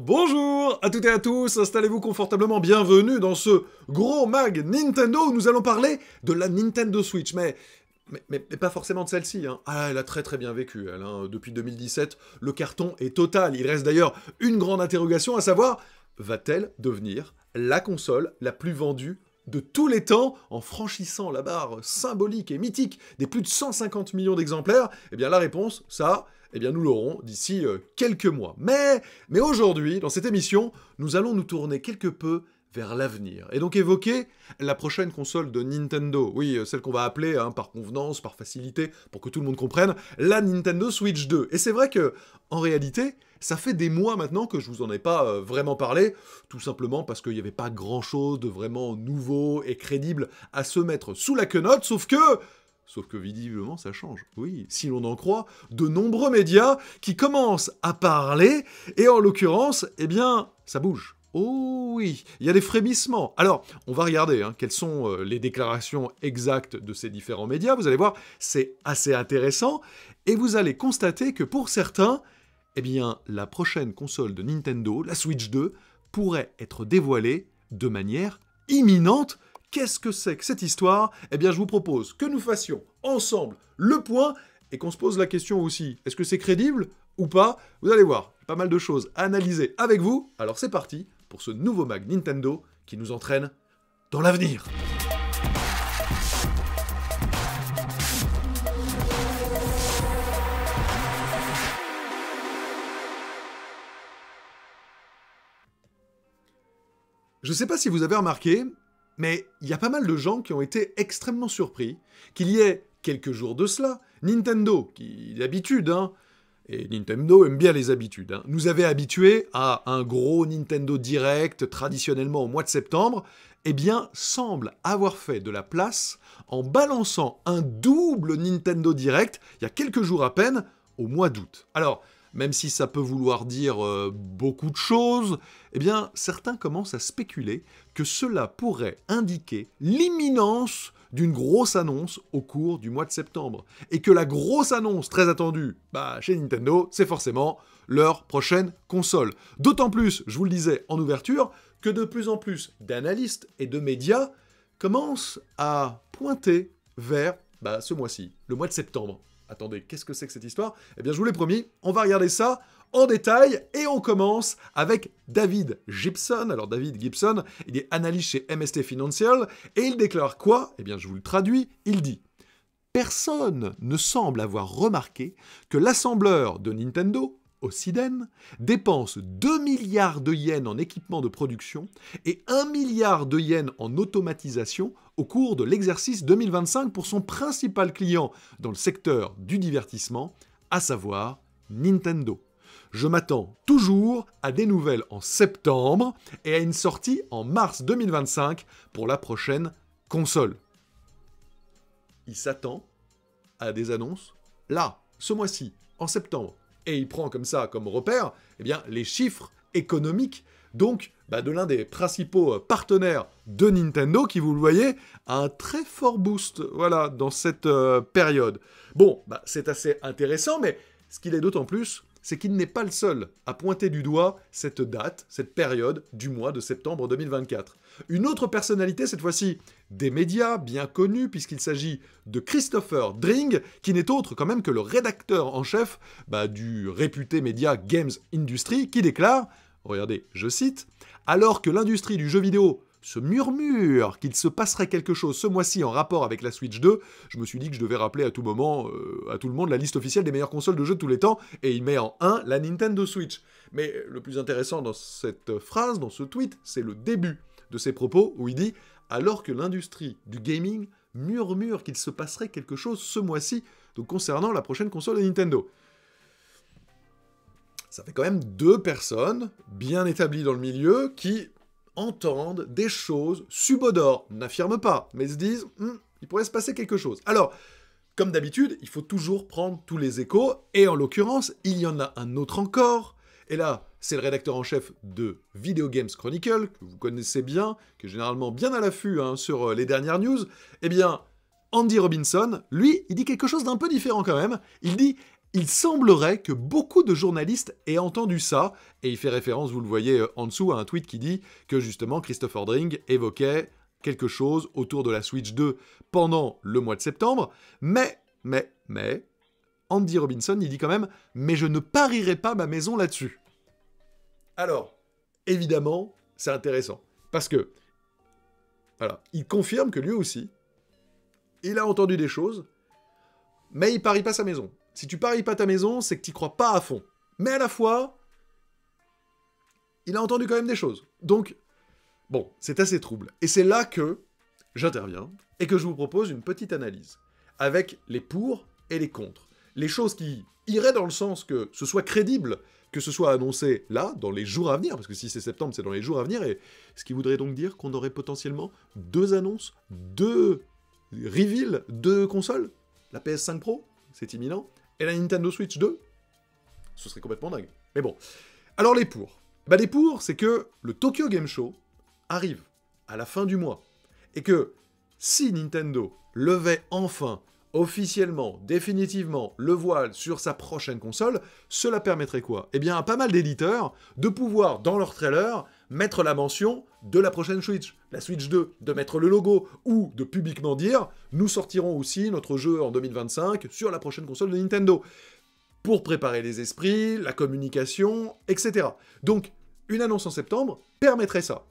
Bonjour à toutes et à tous, installez-vous confortablement, bienvenue dans ce gros mag Nintendo où nous allons parler de la Nintendo Switch, mais... Mais, mais, pas forcément de celle-ci. Hein. Ah, elle a très très bien vécu, hein. Depuis 2017, le carton est total. Il reste d'ailleurs une grande interrogation, à savoir, va-t-elle devenir la console la plus vendue de tous les temps en franchissant la barre symbolique et mythique des plus de 150 millions d'exemplaires Eh bien la réponse, ça, eh bien nous l'aurons d'ici euh, quelques mois. Mais, mais aujourd'hui, dans cette émission, nous allons nous tourner quelque peu vers l'avenir, et donc évoquer la prochaine console de Nintendo, oui, euh, celle qu'on va appeler, hein, par convenance, par facilité, pour que tout le monde comprenne, la Nintendo Switch 2. Et c'est vrai que, en réalité, ça fait des mois maintenant que je vous en ai pas euh, vraiment parlé, tout simplement parce qu'il n'y avait pas grand-chose de vraiment nouveau et crédible à se mettre sous la quenotte, sauf que... Sauf que visiblement ça change. Oui, si l'on en croit, de nombreux médias qui commencent à parler, et en l'occurrence, eh bien, ça bouge. Oh oui, il y a des frémissements. Alors, on va regarder hein, quelles sont euh, les déclarations exactes de ces différents médias. Vous allez voir, c'est assez intéressant. Et vous allez constater que pour certains, eh bien, la prochaine console de Nintendo, la Switch 2, pourrait être dévoilée de manière imminente. Qu'est-ce que c'est que cette histoire Eh bien, je vous propose que nous fassions ensemble le point et qu'on se pose la question aussi, est-ce que c'est crédible ou pas Vous allez voir, pas mal de choses à analyser avec vous. Alors c'est parti pour ce nouveau mag Nintendo qui nous entraîne dans l'avenir. Je sais pas si vous avez remarqué, mais il y a pas mal de gens qui ont été extrêmement surpris qu'il y ait, quelques jours de cela, Nintendo, qui d'habitude, hein, et Nintendo aime bien les habitudes, hein, nous avait habitués à un gros Nintendo Direct traditionnellement au mois de septembre, eh bien, semble avoir fait de la place en balançant un double Nintendo Direct il y a quelques jours à peine au mois d'août. Alors, même si ça peut vouloir dire euh, beaucoup de choses, eh bien, certains commencent à spéculer que cela pourrait indiquer l'imminence d'une grosse annonce au cours du mois de septembre. Et que la grosse annonce très attendue bah, chez Nintendo, c'est forcément leur prochaine console. D'autant plus, je vous le disais en ouverture, que de plus en plus d'analystes et de médias commencent à pointer vers bah, ce mois-ci, le mois de septembre attendez, qu'est-ce que c'est que cette histoire Eh bien, je vous l'ai promis, on va regarder ça en détail et on commence avec David Gibson. Alors David Gibson, il est analyste chez MST Financial et il déclare quoi Eh bien, je vous le traduis, il dit Personne ne semble avoir remarqué que l'assembleur de Nintendo, Ociden dépense 2 milliards de yens en équipement de production et 1 milliard de yens en automatisation au cours de l'exercice 2025 pour son principal client dans le secteur du divertissement, à savoir Nintendo. Je m'attends toujours à des nouvelles en septembre et à une sortie en mars 2025 pour la prochaine console. Il s'attend à des annonces là, ce mois-ci, en septembre et il prend comme ça comme repère eh bien, les chiffres économiques donc bah, de l'un des principaux euh, partenaires de Nintendo qui, vous le voyez, a un très fort boost voilà, dans cette euh, période. Bon, bah, c'est assez intéressant, mais ce qu'il est d'autant plus, c'est qu'il n'est pas le seul à pointer du doigt cette date, cette période du mois de septembre 2024. Une autre personnalité, cette fois-ci des médias, bien connue, puisqu'il s'agit de Christopher Dring, qui n'est autre quand même que le rédacteur en chef bah, du réputé média Games Industry, qui déclare, regardez, je cite, Alors que l'industrie du jeu vidéo ce murmure qu'il se passerait quelque chose ce mois-ci en rapport avec la Switch 2, je me suis dit que je devais rappeler à tout moment, euh, à tout le monde, la liste officielle des meilleures consoles de jeux de tous les temps, et il met en 1 la Nintendo Switch. Mais le plus intéressant dans cette phrase, dans ce tweet, c'est le début de ses propos où il dit Alors que l'industrie du gaming murmure qu'il se passerait quelque chose ce mois-ci, donc concernant la prochaine console de Nintendo ça fait quand même deux personnes bien établies dans le milieu qui entendent des choses subodores, n'affirment pas, mais se disent hmm, il pourrait se passer quelque chose. Alors, comme d'habitude, il faut toujours prendre tous les échos, et en l'occurrence, il y en a un autre encore. Et là, c'est le rédacteur en chef de Video Games Chronicle, que vous connaissez bien, qui est généralement bien à l'affût hein, sur euh, les dernières news. Eh bien, Andy Robinson, lui, il dit quelque chose d'un peu différent quand même. Il dit il semblerait que beaucoup de journalistes aient entendu ça, et il fait référence, vous le voyez euh, en dessous, à un tweet qui dit que justement Christopher Dring évoquait quelque chose autour de la Switch 2 pendant le mois de septembre, mais, mais, mais, Andy Robinson, il dit quand même « mais je ne parierai pas ma maison là-dessus ». Alors, évidemment, c'est intéressant, parce que, voilà, il confirme que lui aussi, il a entendu des choses, mais il parie pas sa maison. Si tu paries pas ta maison, c'est que tu crois pas à fond. Mais à la fois, il a entendu quand même des choses. Donc, bon, c'est assez trouble. Et c'est là que j'interviens et que je vous propose une petite analyse avec les pour et les contre. Les choses qui iraient dans le sens que ce soit crédible, que ce soit annoncé là, dans les jours à venir, parce que si c'est septembre, c'est dans les jours à venir, et ce qui voudrait donc dire qu'on aurait potentiellement deux annonces, deux reveals, deux consoles, la PS5 Pro, c'est imminent, et la Nintendo Switch 2 Ce serait complètement dingue. Mais bon. Alors les pour. Bah les pour, c'est que le Tokyo Game Show arrive à la fin du mois. Et que si Nintendo levait enfin officiellement, définitivement, le voile sur sa prochaine console, cela permettrait quoi Eh bien, à pas mal d'éditeurs de pouvoir, dans leur trailer, mettre la mention de la prochaine Switch, la Switch 2, de mettre le logo ou de publiquement dire nous sortirons aussi notre jeu en 2025 sur la prochaine console de Nintendo pour préparer les esprits, la communication, etc. Donc, une annonce en septembre permettrait ça.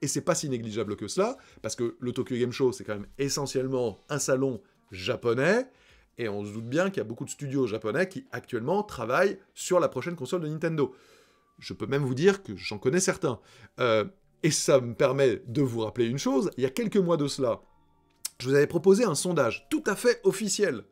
Et c'est pas si négligeable que cela, parce que le Tokyo Game Show, c'est quand même essentiellement un salon japonais. Et on se doute bien qu'il y a beaucoup de studios japonais qui actuellement travaillent sur la prochaine console de Nintendo. Je peux même vous dire que j'en connais certains. Euh, et ça me permet de vous rappeler une chose, il y a quelques mois de cela, je vous avais proposé un sondage tout à fait officiel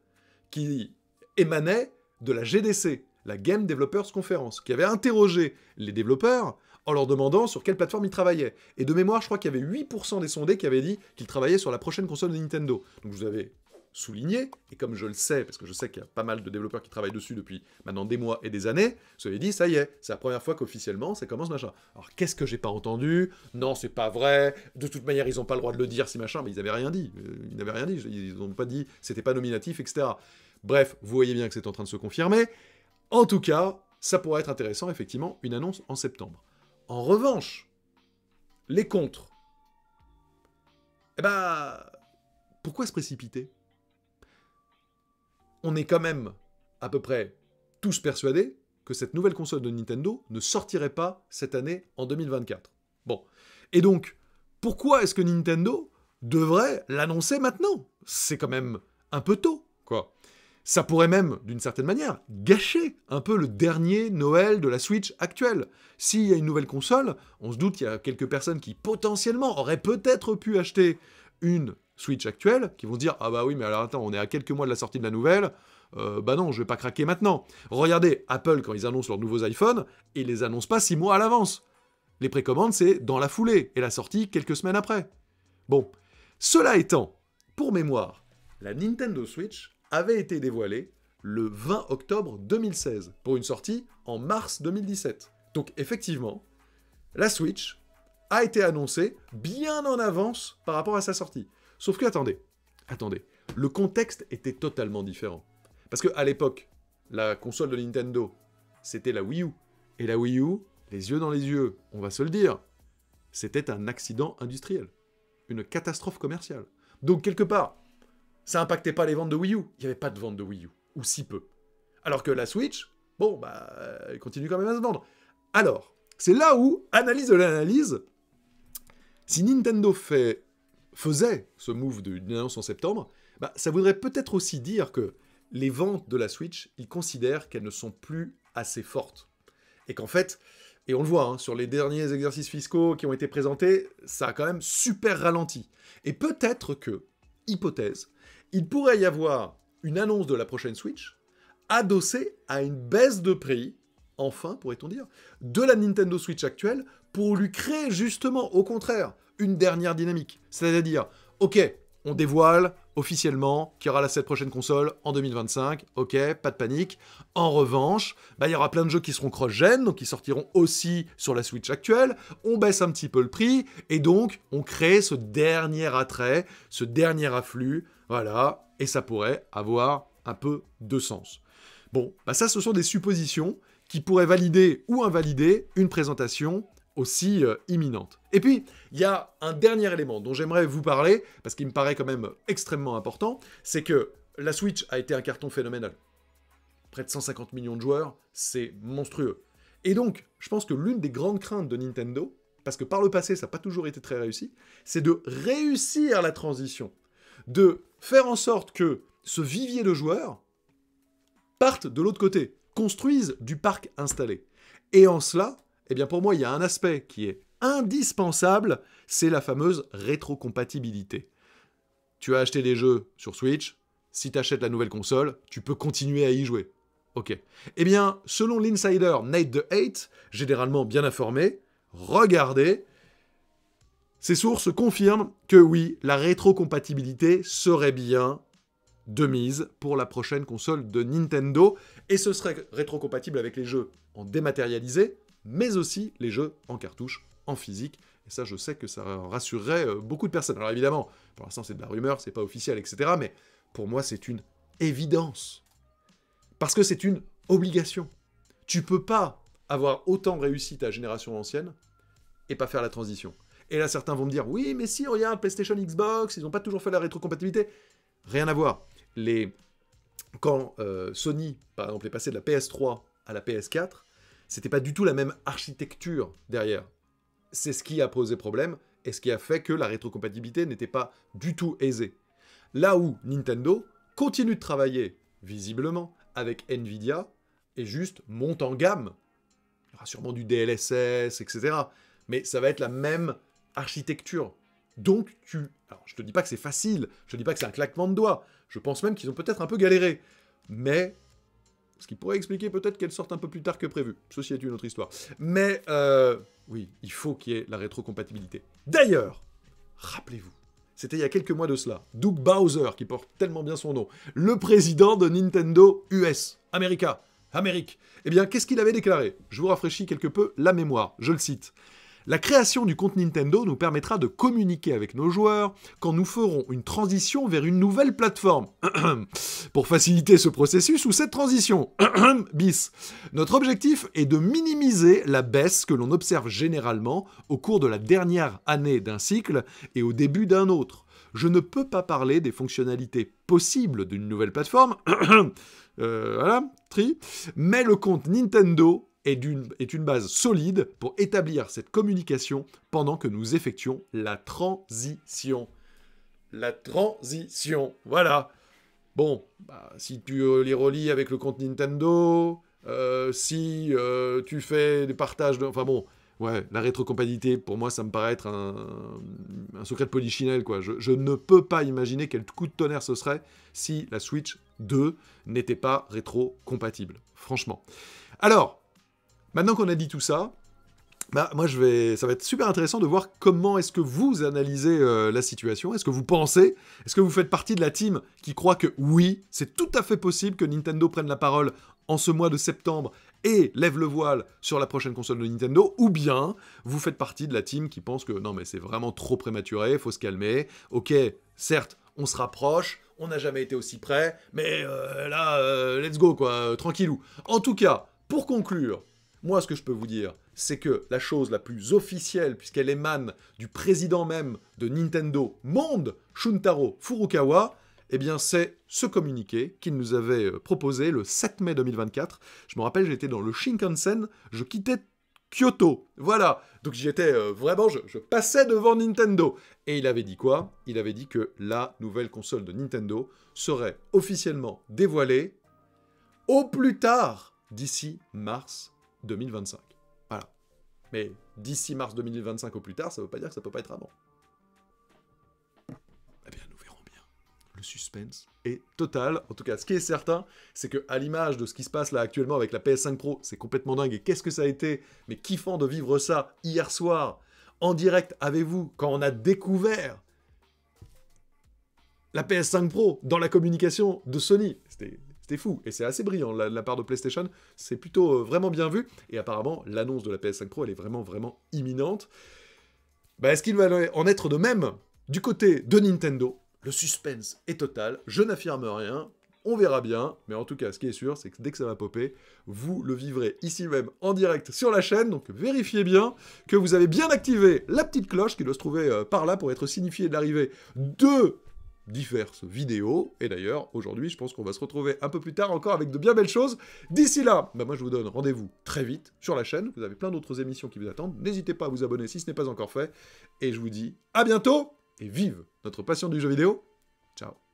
qui émanait de la GDC, la Game Developers Conference, qui avait interrogé les développeurs en leur demandant sur quelle plateforme ils travaillaient. Et de mémoire, je crois qu'il y avait 8% des sondés qui avaient dit qu'ils travaillaient sur la prochaine console de Nintendo. Donc vous avez souligné, et comme je le sais, parce que je sais qu'il y a pas mal de développeurs qui travaillent dessus depuis maintenant des mois et des années, vous avez dit, ça y est, c'est la première fois qu'officiellement ça commence machin. Alors qu'est-ce que j'ai pas entendu Non, c'est pas vrai, de toute manière ils ont pas le droit de le dire si machin, mais euh, ils n'avaient rien dit, ils n'avaient rien dit, ils n'ont pas dit, c'était pas nominatif, etc. Bref, vous voyez bien que c'est en train de se confirmer. En tout cas, ça pourrait être intéressant, effectivement, une annonce en septembre. En revanche, les contres, eh ben, pourquoi se précipiter on est quand même à peu près tous persuadés que cette nouvelle console de Nintendo ne sortirait pas cette année en 2024. Bon. Et donc, pourquoi est-ce que Nintendo devrait l'annoncer maintenant C'est quand même un peu tôt, quoi. Ça pourrait même, d'une certaine manière, gâcher un peu le dernier Noël de la Switch actuelle. S'il y a une nouvelle console, on se doute qu'il y a quelques personnes qui potentiellement auraient peut-être pu acheter une Switch actuelle qui vont dire Ah bah oui, mais alors attends, on est à quelques mois de la sortie de la nouvelle. Euh, bah non, je vais pas craquer maintenant. Regardez, Apple, quand ils annoncent leurs nouveaux iPhones, ils les annoncent pas six mois à l'avance. Les précommandes, c'est dans la foulée et la sortie quelques semaines après. Bon, cela étant, pour mémoire, la Nintendo Switch avait été dévoilée le 20 octobre 2016 pour une sortie en mars 2017. Donc effectivement, la Switch a été annoncée bien en avance par rapport à sa sortie. Sauf que, attendez, attendez, le contexte était totalement différent. Parce qu'à l'époque, la console de Nintendo, c'était la Wii U. Et la Wii U, les yeux dans les yeux, on va se le dire, c'était un accident industriel, une catastrophe commerciale. Donc quelque part, ça impactait pas les ventes de Wii U. Il n'y avait pas de ventes de Wii U, ou si peu. Alors que la Switch, bon, bah, elle continue quand même à se vendre. Alors, c'est là où, analyse de l'analyse, si Nintendo fait faisait ce move d'une annonce en septembre, bah, ça voudrait peut-être aussi dire que les ventes de la Switch, ils considèrent qu'elles ne sont plus assez fortes. Et qu'en fait, et on le voit hein, sur les derniers exercices fiscaux qui ont été présentés, ça a quand même super ralenti. Et peut-être que, hypothèse, il pourrait y avoir une annonce de la prochaine Switch adossée à une baisse de prix, enfin pourrait-on dire, de la Nintendo Switch actuelle pour lui créer justement, au contraire, une dernière dynamique. C'est-à-dire, ok, on dévoile officiellement qu'il y aura la cette prochaine console en 2025, ok, pas de panique. En revanche, bah, il y aura plein de jeux qui seront cross-gen, donc qui sortiront aussi sur la Switch actuelle, on baisse un petit peu le prix, et donc on crée ce dernier attrait, ce dernier afflux, voilà, et ça pourrait avoir un peu de sens. Bon, bah ça ce sont des suppositions qui pourraient valider ou invalider une présentation aussi euh, imminente. Et puis, il y a un dernier élément dont j'aimerais vous parler, parce qu'il me paraît quand même extrêmement important, c'est que la Switch a été un carton phénoménal. Près de 150 millions de joueurs, c'est monstrueux. Et donc, je pense que l'une des grandes craintes de Nintendo, parce que par le passé, ça n'a pas toujours été très réussi, c'est de réussir la transition, de faire en sorte que ce vivier de joueurs parte de l'autre côté, construise du parc installé. Et en cela, eh bien pour moi, il y a un aspect qui est indispensable, c'est la fameuse rétrocompatibilité. Tu as acheté des jeux sur Switch, si tu achètes la nouvelle console, tu peux continuer à y jouer. Ok. Eh bien, selon l'insider Nate the 8, généralement bien informé, regardez, ces sources confirment que oui, la rétrocompatibilité serait bien de mise pour la prochaine console de Nintendo, et ce serait rétrocompatible avec les jeux en dématérialisé, mais aussi les jeux en cartouche, en physique. Et ça, je sais que ça rassurerait euh, beaucoup de personnes. Alors évidemment, pour l'instant, c'est de la rumeur, c'est pas officiel, etc. Mais pour moi, c'est une évidence. Parce que c'est une obligation. Tu peux pas avoir autant réussi ta génération ancienne et pas faire la transition. Et là, certains vont me dire Oui, mais si, regarde, PlayStation, Xbox, ils n'ont pas toujours fait la rétrocompatibilité. Rien à voir. Les... Quand euh, Sony, par exemple, est passé de la PS3 à la PS4, c'était pas du tout la même architecture derrière. C'est ce qui a posé problème et ce qui a fait que la rétrocompatibilité n'était pas du tout aisée. Là où Nintendo continue de travailler, visiblement, avec Nvidia et juste monte en gamme. Il y aura sûrement du DLSS, etc. Mais ça va être la même architecture. Donc tu... Alors je te dis pas que c'est facile, je te dis pas que c'est un claquement de doigts, je pense même qu'ils ont peut-être un peu galéré. Mais ce qui pourrait expliquer peut-être qu'elle sorte un peu plus tard que prévu. Ceci est une autre histoire. Mais euh, oui, il faut qu'il y ait la rétrocompatibilité. D'ailleurs, rappelez-vous, c'était il y a quelques mois de cela, Doug Bowser, qui porte tellement bien son nom, le président de Nintendo US, America, Amérique. Eh bien, qu'est-ce qu'il avait déclaré Je vous rafraîchis quelque peu la mémoire, je le cite. La création du compte Nintendo nous permettra de communiquer avec nos joueurs quand nous ferons une transition vers une nouvelle plateforme. Pour faciliter ce processus ou cette transition, bis, notre objectif est de minimiser la baisse que l'on observe généralement au cours de la dernière année d'un cycle et au début d'un autre. Je ne peux pas parler des fonctionnalités possibles d'une nouvelle plateforme, euh, voilà, tri, mais le compte Nintendo est une, est une base solide pour établir cette communication pendant que nous effectuons la transition. La transition, voilà. Bon, bah, si tu euh, les relis avec le compte Nintendo, euh, si euh, tu fais des partages de... Enfin bon, ouais, la rétrocompatibilité, pour moi, ça me paraît être un, secret de polichinelle, quoi. Je, je, ne peux pas imaginer quel coup de tonnerre ce serait si la Switch 2 n'était pas rétrocompatible, franchement. Alors, Maintenant qu'on a dit tout ça, bah, moi, je vais... ça va être super intéressant de voir comment est-ce que vous analysez euh, la situation. Est-ce que vous pensez Est-ce que vous faites partie de la team qui croit que oui, c'est tout à fait possible que Nintendo prenne la parole en ce mois de septembre et lève le voile sur la prochaine console de Nintendo Ou bien vous faites partie de la team qui pense que non, mais c'est vraiment trop prématuré, faut se calmer. Ok, certes, on se rapproche, on n'a jamais été aussi près, mais euh, là, euh, let's go, quoi, tranquillou. En tout cas, pour conclure, moi, ce que je peux vous dire, c'est que la chose la plus officielle, puisqu'elle émane du président même de Nintendo Monde, Shuntaro Furukawa, eh bien, c'est ce communiqué qu'il nous avait euh, proposé le 7 mai 2024. Je me rappelle, j'étais dans le Shinkansen, je quittais Kyoto. Voilà. Donc j'étais euh, vraiment, je, je, passais devant Nintendo. Et il avait dit quoi Il avait dit que la nouvelle console de Nintendo serait officiellement dévoilée au plus tard d'ici mars 2025. Voilà. Mais d'ici mars 2025 au plus tard, ça veut pas dire que ça peut pas être avant. Eh bien, nous verrons bien. Le suspense est total. En tout cas, ce qui est certain, c'est que à l'image de ce qui se passe là actuellement avec la PS5 Pro, c'est complètement dingue. Et qu'est-ce que ça a été Mais kiffant de vivre ça hier soir, en direct avez vous, quand on a découvert la PS5 Pro dans la communication de Sony. C'était fou, et c'est assez brillant. La, la, part de PlayStation, c'est plutôt euh, vraiment bien vu, et apparemment, l'annonce de la PS5 Pro, elle est vraiment, vraiment imminente. Bah, Est-ce qu'il va en être de même du côté de Nintendo Le suspense est total, je n'affirme rien, on verra bien, mais en tout cas, ce qui est sûr, c'est que dès que ça va popper, vous le vivrez ici même en direct sur la chaîne. Donc vérifiez bien que vous avez bien activé la petite cloche qui doit se trouver euh, par là pour être signifié de l'arrivée de diverses vidéos. Et d'ailleurs, aujourd'hui, je pense qu'on va se retrouver un peu plus tard encore avec de bien belles choses. D'ici là, bah moi je vous donne rendez-vous très vite sur la chaîne. Vous avez plein d'autres émissions qui vous attendent. N'hésitez pas à vous abonner si ce n'est pas encore fait. Et je vous dis à bientôt et vive notre passion du jeu vidéo. Ciao